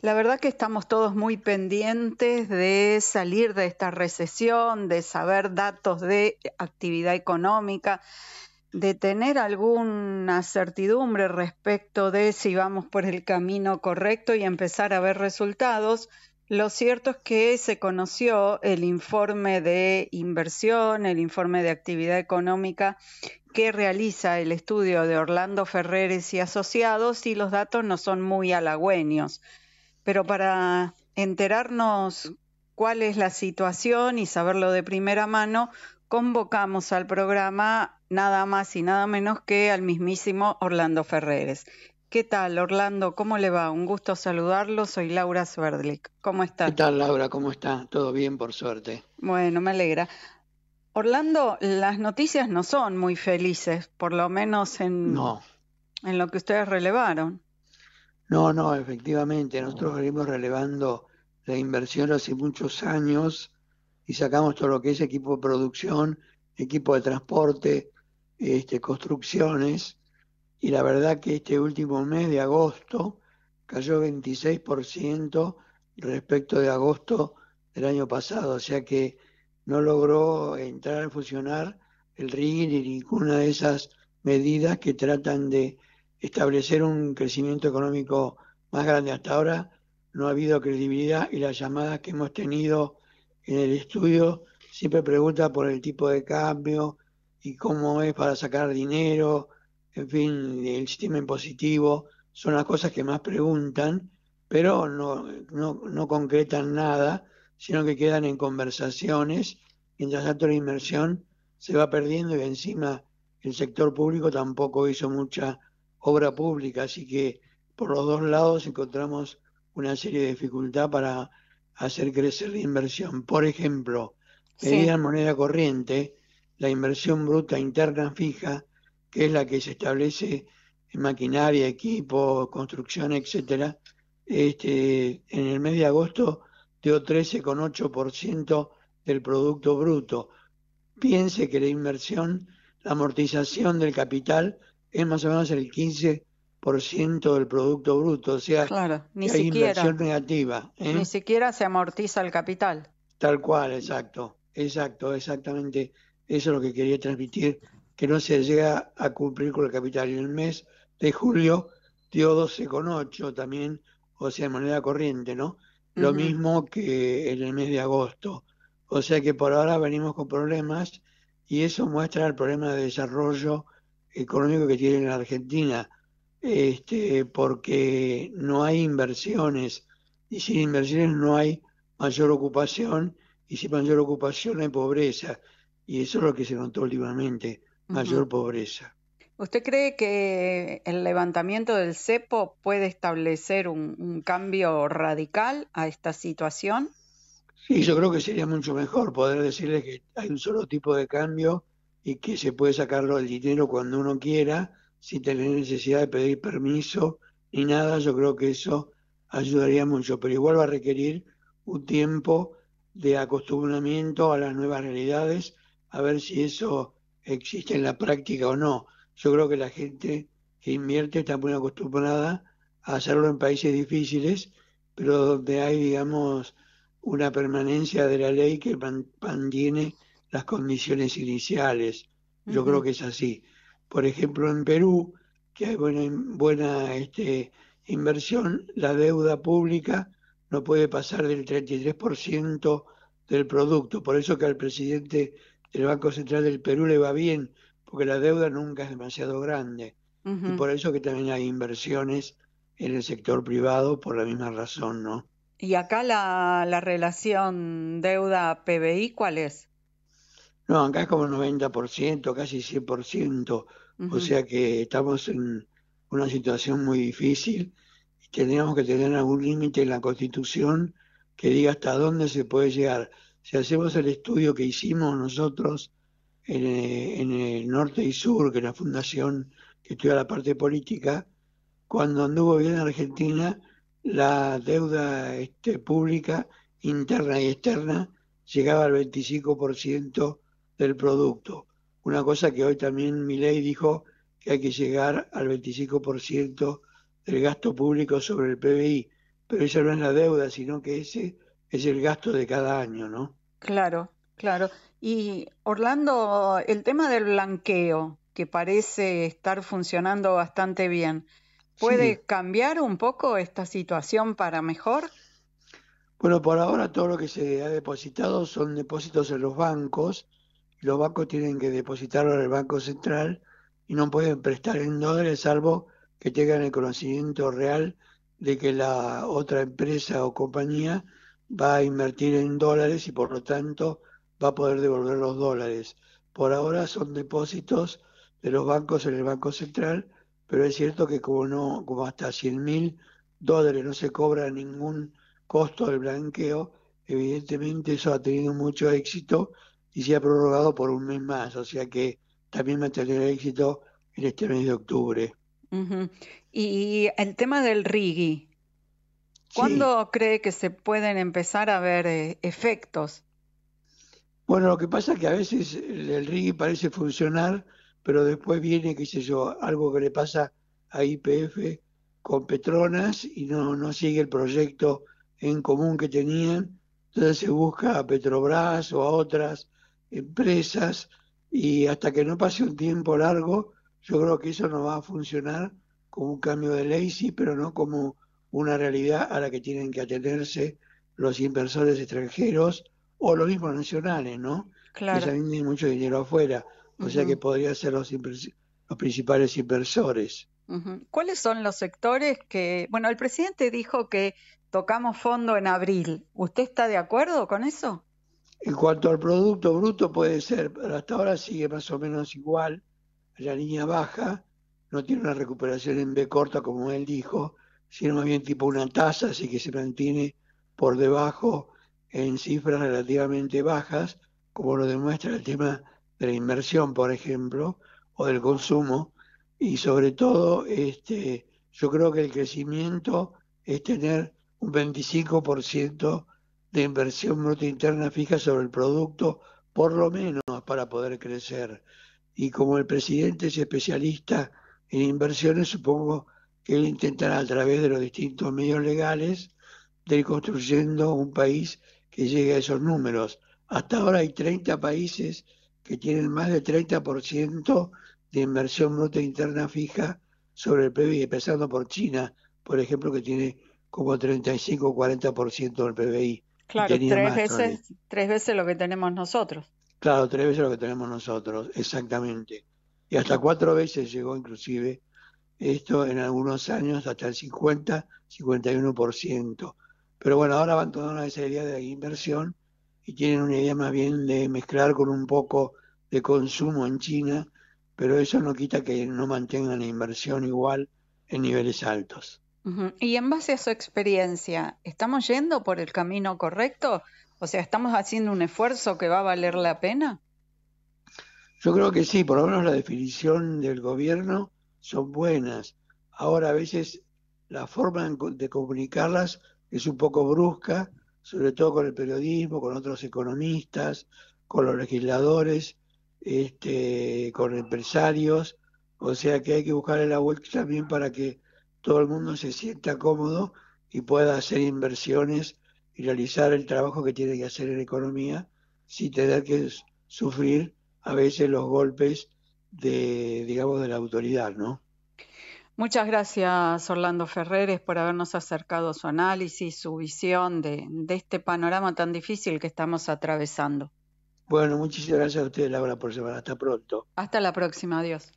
La verdad que estamos todos muy pendientes de salir de esta recesión, de saber datos de actividad económica, de tener alguna certidumbre respecto de si vamos por el camino correcto y empezar a ver resultados. Lo cierto es que se conoció el informe de inversión, el informe de actividad económica que realiza el estudio de Orlando Ferreres y Asociados y los datos no son muy halagüeños pero para enterarnos cuál es la situación y saberlo de primera mano, convocamos al programa nada más y nada menos que al mismísimo Orlando Ferreres. ¿Qué tal, Orlando? ¿Cómo le va? Un gusto saludarlo. Soy Laura Sverdlik. ¿Cómo está? ¿Qué tal, Laura? ¿Cómo está? Todo bien, por suerte. Bueno, me alegra. Orlando, las noticias no son muy felices, por lo menos en, en lo que ustedes relevaron. No, no, efectivamente, nosotros venimos relevando la inversión hace muchos años y sacamos todo lo que es equipo de producción, equipo de transporte, este, construcciones, y la verdad que este último mes de agosto cayó 26% respecto de agosto del año pasado, o sea que no logró entrar a funcionar el RIG ni ninguna de esas medidas que tratan de establecer un crecimiento económico más grande hasta ahora, no ha habido credibilidad y las llamadas que hemos tenido en el estudio siempre pregunta por el tipo de cambio y cómo es para sacar dinero, en fin, el sistema impositivo, son las cosas que más preguntan, pero no, no, no concretan nada, sino que quedan en conversaciones, mientras tanto la inversión se va perdiendo y encima el sector público tampoco hizo mucha obra pública, así que por los dos lados encontramos una serie de dificultad para hacer crecer la inversión. Por ejemplo, medida en moneda corriente, la inversión bruta interna fija, que es la que se establece en maquinaria, equipo, construcción, etcétera, este, en el mes de agosto dio 13,8% del producto bruto. Piense que la inversión, la amortización del capital es más o menos el 15% del Producto Bruto, o sea, ni siquiera, inversión negativa. ¿eh? Ni siquiera se amortiza el capital. Tal cual, exacto, exacto, exactamente. Eso es lo que quería transmitir, que no se llega a cumplir con el capital. En el mes de julio dio 12,8 también, o sea, en moneda corriente, ¿no? Lo mismo que en el mes de agosto. O sea que por ahora venimos con problemas y eso muestra el problema de desarrollo económico que tiene la Argentina, este, porque no hay inversiones y sin inversiones no hay mayor ocupación y sin mayor ocupación hay pobreza y eso es lo que se notó últimamente, mayor pobreza. ¿Usted cree que el levantamiento del cepo puede establecer un, un, cambio radical a esta situación? Sí, yo creo que sería mucho mejor poder decirle que hay un solo tipo de cambio y que se puede sacarlo del dinero cuando uno quiera, sin tener necesidad de pedir permiso ni nada, yo creo que eso ayudaría mucho, pero igual va a requerir un tiempo de acostumbramiento a las nuevas realidades, a ver si eso existe en la práctica o no. Yo creo que la gente que invierte está muy acostumbrada a hacerlo en países difíciles, pero donde hay, digamos, una permanencia de la ley que mantiene las condiciones iniciales. Yo creo que es así. Por ejemplo, en Perú, que hay buena, este, inversión, la deuda pública no puede pasar del 33% del producto. Por eso que al presidente del Banco Central del Perú le va bien, porque la deuda nunca es demasiado grande. Y por eso que también hay inversiones en el sector privado por la misma razón, ¿no? ¿Y acá la, la relación deuda-PBI cuál es? No, acá es como 90%, casi 100%. O sea que estamos en una situación muy difícil y tendríamos que tener algún límite en la Constitución que diga hasta dónde se puede llegar. Si hacemos el estudio que hicimos nosotros en, eh, el norte y sur, que es la fundación que estudia la parte política, cuando anduvo bien Argentina, la deuda este, pública interna y externa llegaba al 25% del producto. Una cosa que hoy también mi ley dijo que hay que llegar al 25% del gasto público sobre el PBI, pero esa no es la deuda, sino que ese es el gasto de cada año, ¿no? Claro, claro. Y Orlando, el tema del blanqueo, que parece estar funcionando bastante bien, ¿puede cambiar un poco esta situación para mejor? Bueno, por ahora todo lo que se ha depositado son depósitos en los bancos los bancos tienen que depositarlo en el Banco Central y no pueden prestar en dólares salvo que tengan el conocimiento real de que la otra empresa o compañía va a invertir en dólares y por lo tanto va a poder devolver los dólares. Por ahora son depósitos de los bancos en el Banco Central, pero es cierto que como no, como hasta 100.000 dólares no se cobra ningún costo del blanqueo, evidentemente eso ha tenido mucho éxito y se ha prorrogado por un mes más, o sea que también va a tener éxito en este mes de octubre. Y el tema del RIGI, ¿cuándo cree que se pueden empezar a ver eh, efectos? Bueno, lo que pasa es que a veces el RIGI parece funcionar, pero después viene, qué sé yo, algo que le pasa a IPF con Petronas y no, no sigue el proyecto en común que tenían, entonces se busca a Petrobras o a otras empresas y hasta que no pase un tiempo largo, yo creo que eso no va a funcionar como un cambio de ley, sí, pero no como una realidad a la que tienen que atenerse los inversores extranjeros o los mismos nacionales, ¿no? Claro. Que también tienen mucho dinero afuera, o sea que podrían ser los, principales inversores. ¿Cuáles son los sectores que, bueno, el presidente dijo que tocamos fondo en abril? ¿Usted está de acuerdo con eso? En cuanto al Producto Bruto puede ser, hasta ahora sigue más o menos igual, la línea baja, no tiene una recuperación en B corta como él dijo, sino más bien tipo una tasa, así que se mantiene por debajo en cifras relativamente bajas, como lo demuestra el tema de la inversión, por ejemplo, o del consumo, y sobre todo este, yo creo que el crecimiento es tener un 25% de inversión bruta interna fija sobre el producto, por lo menos para poder crecer. Y como el presidente es especialista en inversiones, supongo que él intentará a través de los distintos medios legales de ir construyendo un país que llegue a esos números. Hasta ahora hay 30 países que tienen más del 30% de inversión bruta interna fija sobre el PBI, empezando por China, por ejemplo, que tiene como 35 o 40% del PBI. Claro, tres veces, tres veces lo que tenemos nosotros. Claro, tres veces lo que tenemos nosotros, exactamente. Y hasta cuatro veces llegó inclusive esto en algunos años hasta el 50, 51%. Pero bueno, ahora van esa una idea de inversión y tienen una idea más bien de mezclar con un poco de consumo en China, pero eso no quita que no mantengan la inversión igual en niveles altos. Y en base a su experiencia, ¿estamos yendo por el camino correcto? O sea, ¿estamos haciendo un esfuerzo que va a valer la pena? Yo creo que sí, por lo menos la definición del gobierno son buenas. Ahora a veces la forma de comunicarlas es un poco brusca, sobre todo con el periodismo, con otros economistas, con los legisladores, este, con empresarios. O sea que hay que buscarle la vuelta también para que todo el mundo se sienta cómodo y pueda hacer inversiones y realizar el trabajo que tiene que hacer en economía sin tener que sufrir a veces los golpes de, digamos, de la autoridad, ¿no? Muchas gracias, Orlando Ferreres, por habernos acercado su análisis, su visión de, este panorama tan difícil que estamos atravesando. Bueno, muchísimas gracias a ustedes, Laura, por semana. Hasta pronto. Hasta la próxima. Adiós.